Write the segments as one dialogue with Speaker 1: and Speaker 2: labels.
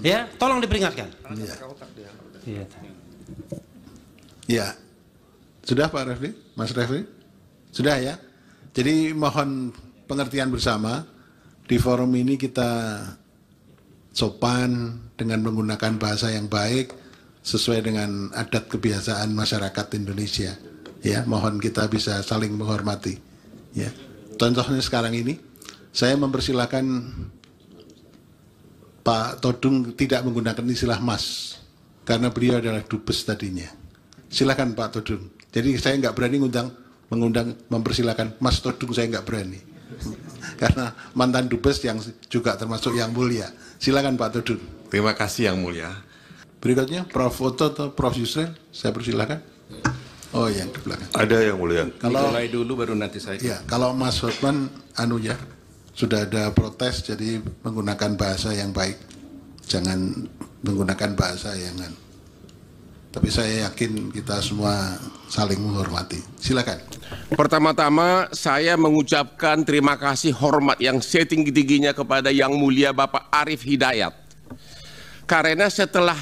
Speaker 1: ya, tolong diperingatkan. Ya. Iya. Ya. Sudah Pak Refli? Mas Refli? Sudah ya? Jadi mohon pengertian bersama di forum ini kita sopan dengan menggunakan bahasa yang baik sesuai dengan adat kebiasaan masyarakat Indonesia. Ya, mohon kita bisa saling menghormati. Ya. Contohnya sekarang ini saya mempersilahkan Pak Todung tidak menggunakan istilah mas karena beliau adalah dubes tadinya. Silakan Pak Todung. Jadi saya nggak berani ngundang mengundang mempersilahkan Mas Todung saya nggak berani karena mantan dubes yang juga termasuk yang mulia. Silakan Pak Todung. Terima kasih yang mulia. Berikutnya Prof Oto atau Prof Yusril saya persilahkan. Oh yang ke belakang. Ada yang mulia. Kalau mulai
Speaker 2: dulu baru nanti saya. Ya,
Speaker 1: kalau Mas Hotman anu ya sudah ada protes jadi menggunakan bahasa yang baik jangan menggunakan bahasa yang tapi saya yakin kita semua saling menghormati
Speaker 2: silakan pertama-tama saya mengucapkan terima kasih hormat yang setinggi-tingginya kepada yang mulia Bapak Arif Hidayat karena setelah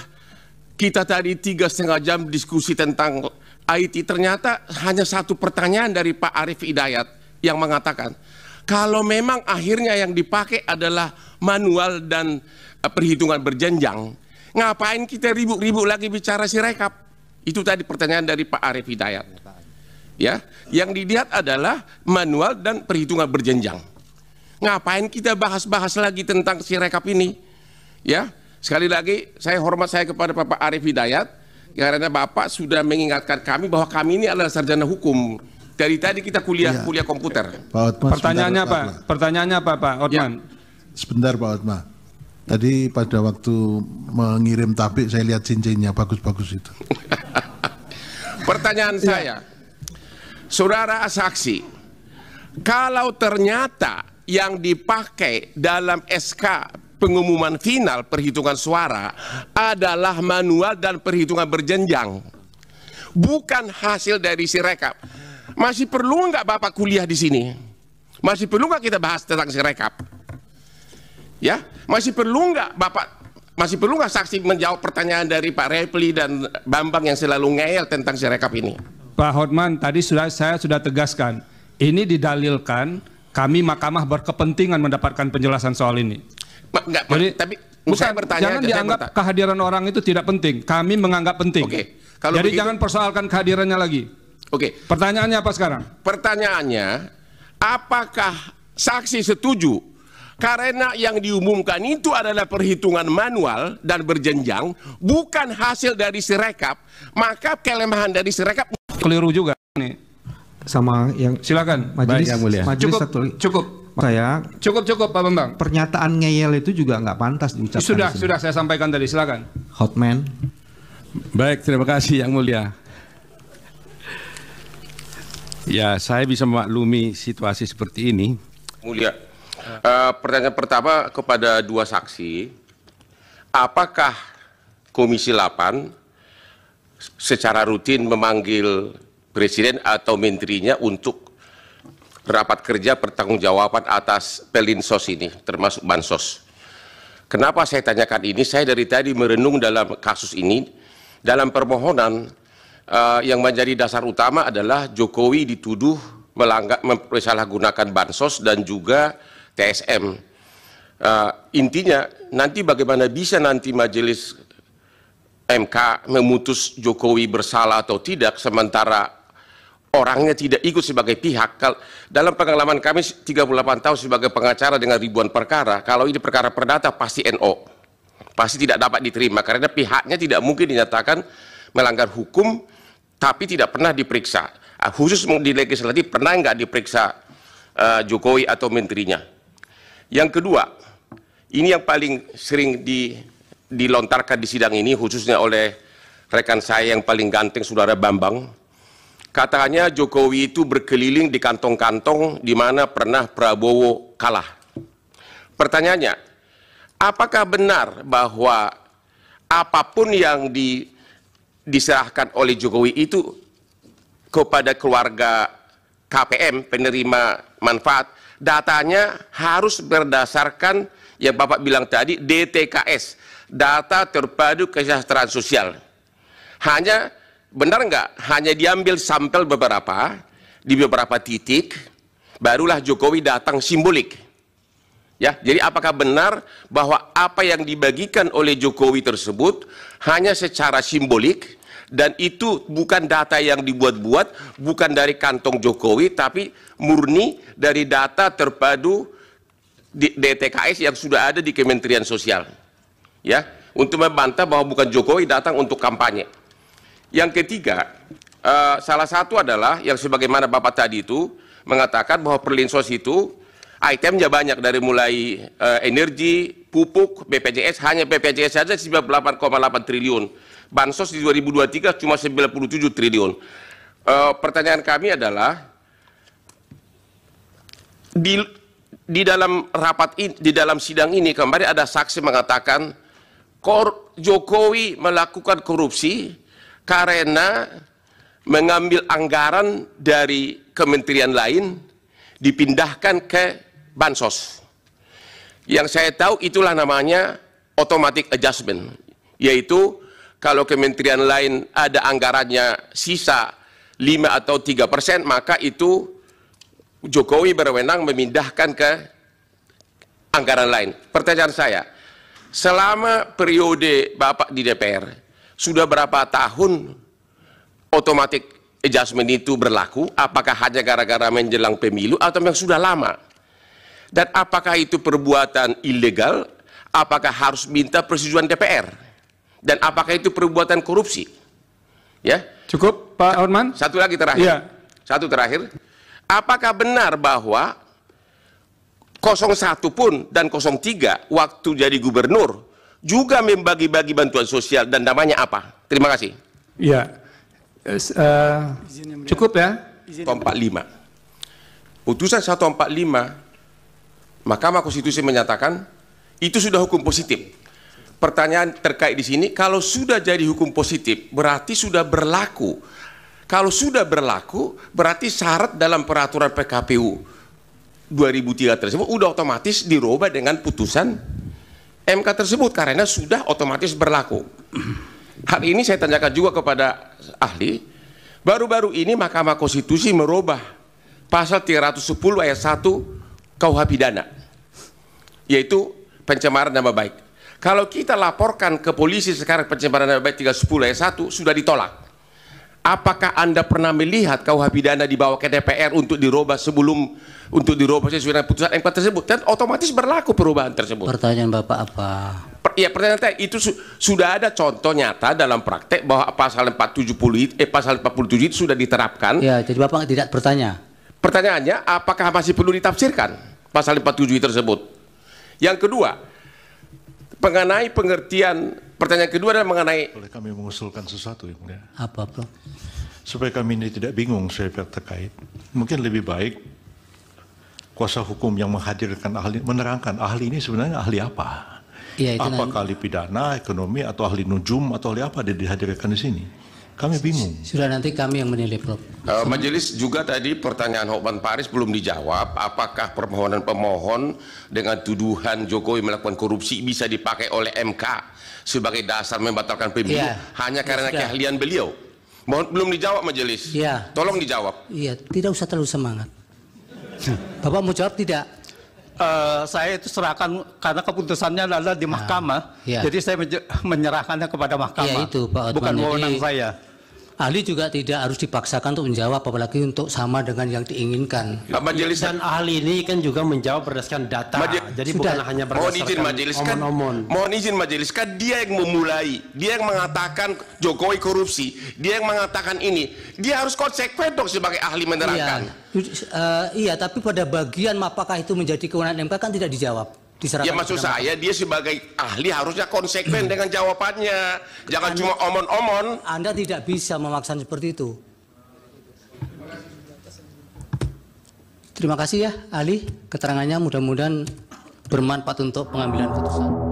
Speaker 2: kita tadi tiga setengah jam diskusi tentang IT ternyata hanya satu pertanyaan dari Pak Arif Hidayat yang mengatakan kalau memang akhirnya yang dipakai adalah manual dan eh, perhitungan berjenjang, ngapain kita ribut-ribut lagi bicara sirekap? Itu tadi pertanyaan dari Pak Arief Hidayat. Ya, yang dilihat adalah manual dan perhitungan berjenjang. Ngapain kita bahas-bahas lagi tentang sirekap ini? Ya, sekali lagi saya hormat saya kepada Bapak Arief Hidayat karena Bapak sudah mengingatkan kami bahwa kami ini adalah sarjana hukum dari tadi kita kuliah ya. kuliah komputer.
Speaker 1: Pak Otman, Pertanyaannya apa? Pak,
Speaker 2: Pertanyaannya apa Pak Otman? Ya.
Speaker 1: Sebentar Pak Otman. Tadi pada waktu mengirim tabik saya lihat cincinnya bagus-bagus itu.
Speaker 2: Pertanyaan ya. saya. Saudara saksi, kalau ternyata yang dipakai dalam SK pengumuman final perhitungan suara adalah manual dan perhitungan berjenjang bukan hasil dari sirekap masih perlu nggak Bapak kuliah di sini? Masih perlu nggak kita bahas tentang sirekap? Ya, masih perlu nggak Bapak masih perlu nggak saksi menjawab pertanyaan dari Pak Repli dan Bambang yang selalu ngeyel tentang sirekap ini? Pak Hotman, tadi sudah saya sudah tegaskan, ini didalilkan kami Mahkamah berkepentingan mendapatkan penjelasan soal ini. Ma, enggak, Jadi, tapi bukan, saya bertanya jangan dianggap bertanya. kehadiran orang itu tidak penting. Kami menganggap penting. Oke, Jadi begitu, jangan persoalkan kehadirannya lagi. Oke. Pertanyaannya apa sekarang? Pertanyaannya, apakah saksi setuju karena yang diumumkan itu adalah perhitungan manual dan berjenjang, bukan hasil dari sirekap, maka kelemahan dari sirekap keliru juga nih. Sama yang silakan majelis, yang mulia. majelis cukup, satu cukup saya cukup cukup Pak Bambang. Pernyataan ngeyel itu juga nggak pantas diucapkan. Sudah sudah saya sampaikan tadi silakan. Hotman. Baik terima kasih yang mulia. Ya, saya bisa memaklumi situasi seperti ini. Mulia, uh, pertanyaan pertama kepada dua saksi, apakah Komisi 8 secara rutin memanggil Presiden atau Menterinya untuk rapat kerja pertanggungjawaban atas pelinsos ini, termasuk bansos? Kenapa saya tanyakan ini? Saya dari tadi merenung dalam kasus ini, dalam permohonan uh, yang menjadi dasar utama adalah Jokowi dituduh melanggar mempersalahgunakan bansos dan juga TSM. Uh, eh, intinya nanti bagaimana bisa nanti majelis MK memutus Jokowi bersalah atau tidak sementara orangnya tidak ikut sebagai pihak. Dalam pengalaman kami 38 tahun sebagai pengacara dengan ribuan perkara, kalau ini perkara perdata pasti NO. Pasti tidak dapat diterima karena pihaknya tidak mungkin dinyatakan melanggar hukum tapi tidak pernah diperiksa. Ah, khusus di legislatif pernah nggak diperiksa uh, Jokowi atau menterinya. Yang kedua, ini yang paling sering di, dilontarkan di sidang ini khususnya oleh rekan saya yang paling ganteng, saudara Bambang. Katanya Jokowi itu berkeliling di kantong-kantong di mana pernah Prabowo kalah. Pertanyaannya, apakah benar bahwa apapun yang di diserahkan oleh Jokowi itu kepada keluarga KPM penerima manfaat datanya harus berdasarkan yang Bapak bilang tadi DTKS data terpadu kesejahteraan sosial hanya benar nggak hanya diambil sampel beberapa di beberapa titik barulah Jokowi datang simbolik Ya, jadi apakah benar bahwa apa yang dibagikan oleh Jokowi tersebut hanya secara simbolik dan itu bukan data yang dibuat-buat, bukan dari kantong Jokowi tapi murni dari data terpadu di DTKS yang sudah ada di Kementerian Sosial. Ya, untuk membantah bahwa bukan Jokowi datang untuk kampanye. Yang ketiga, eh, salah satu adalah yang sebagaimana Bapak tadi itu mengatakan bahwa perlinsos itu itemnya banyak dari mulai uh, energi, pupuk, BPJS, hanya BPJS saja 98,8 triliun. Bansos di 2023 cuma 97 triliun. Uh, pertanyaan kami adalah di di dalam rapat in, di dalam sidang ini kemarin ada saksi mengatakan Kor Jokowi melakukan korupsi karena mengambil anggaran dari kementerian lain dipindahkan ke bansos. Yang saya tahu itulah namanya automatic adjustment, yaitu kalau kementerian lain ada anggarannya sisa 5 atau 3 persen, maka itu Jokowi berwenang memindahkan ke anggaran lain. Pertanyaan saya, selama periode Bapak di DPR, sudah berapa tahun automatic adjustment itu berlaku? Apakah hanya gara-gara menjelang pemilu atau memang sudah lama? Dan apakah itu perbuatan ilegal? Apakah harus minta persetujuan DPR? Dan apakah itu perbuatan korupsi? Ya. Cukup Pak Orman? Satu lagi terakhir. Ya. Satu terakhir. Apakah benar bahwa 01 pun dan 03 waktu jadi gubernur juga membagi-bagi bantuan sosial dan namanya apa? Terima kasih. Ya, uh, cukup ya. 145. Putusan 145 Mahkamah Konstitusi menyatakan itu sudah hukum positif. Pertanyaan terkait di sini, kalau sudah jadi hukum positif, berarti sudah berlaku. Kalau sudah berlaku, berarti syarat dalam peraturan PKPU 2003 tersebut sudah otomatis dirubah dengan putusan MK tersebut karena sudah otomatis berlaku. Hal ini saya tanyakan juga kepada ahli. Baru-baru ini Mahkamah Konstitusi merubah pasal 310 ayat 1 KUH pidana yaitu pencemaran nama baik. Kalau kita laporkan ke polisi sekarang pencemaran nama baik 310 ayat 1 sudah ditolak. Apakah Anda pernah melihat KUH pidana dibawa ke DPR untuk dirubah sebelum untuk dirubah sesuai dengan putusan MK tersebut dan otomatis berlaku perubahan tersebut.
Speaker 1: Pertanyaan Bapak apa?
Speaker 2: Per, ya pertanyaan saya itu su sudah ada contoh nyata dalam praktek bahwa pasal 470 eh pasal 47 itu sudah diterapkan. Ya, jadi Bapak tidak bertanya. Pertanyaannya apakah masih perlu ditafsirkan pasal 47 tersebut? Yang kedua, mengenai pengertian pertanyaan kedua adalah mengenai boleh kami mengusulkan sesuatu ya mulia apa
Speaker 1: supaya kami ini tidak bingung saya pihak terkait mungkin lebih baik kuasa hukum yang menghadirkan ahli menerangkan ahli ini sebenarnya ahli apa ya, itu apa ahli pidana ekonomi atau ahli nujum atau ahli apa dia dihadirkan di sini kami bingung. Sudah nanti kami yang menilai, Prof.
Speaker 2: Uh, majelis juga tadi pertanyaan Hokman Paris belum dijawab. Apakah permohonan pemohon dengan tuduhan Jokowi melakukan korupsi bisa dipakai oleh MK sebagai dasar membatalkan pemilu ya. hanya karena ya, keahlian beliau? Mohon belum dijawab majelis. Ya. Tolong dijawab.
Speaker 1: Iya, tidak usah terlalu semangat. Bapak mau jawab tidak?
Speaker 2: Eh, saya itu serahkan karena keputusannya adalah di ah, mahkamah. ya. Jadi saya menyerahkannya kepada mahkamah. Ya, itu, Pak Bukan wewenang saya
Speaker 1: ahli juga tidak harus dipaksakan untuk menjawab apalagi untuk sama dengan yang diinginkan.
Speaker 2: majelis kan- dan ahli ini kan juga menjawab berdasarkan data. Majelis, jadi sudah. bukan hanya berdasarkan mohon izin majelis omon kan- -omon. Mohon izin majelis kan dia yang memulai, dia yang mengatakan Jokowi korupsi, dia yang mengatakan ini. Dia harus konsekuen dong sebagai ahli menerangkan.
Speaker 1: Iya, uh, iya tapi pada bagian apakah itu menjadi kewenangan MK kan tidak dijawab diserahkan. Ya maksud saya
Speaker 2: dia sebagai ahli harusnya konsekuen dengan jawabannya. Jangan anda, cuma omon-omon.
Speaker 1: Anda tidak bisa memaksa seperti itu. Terima kasih ya ahli keterangannya mudah-mudahan bermanfaat untuk pengambilan keputusan.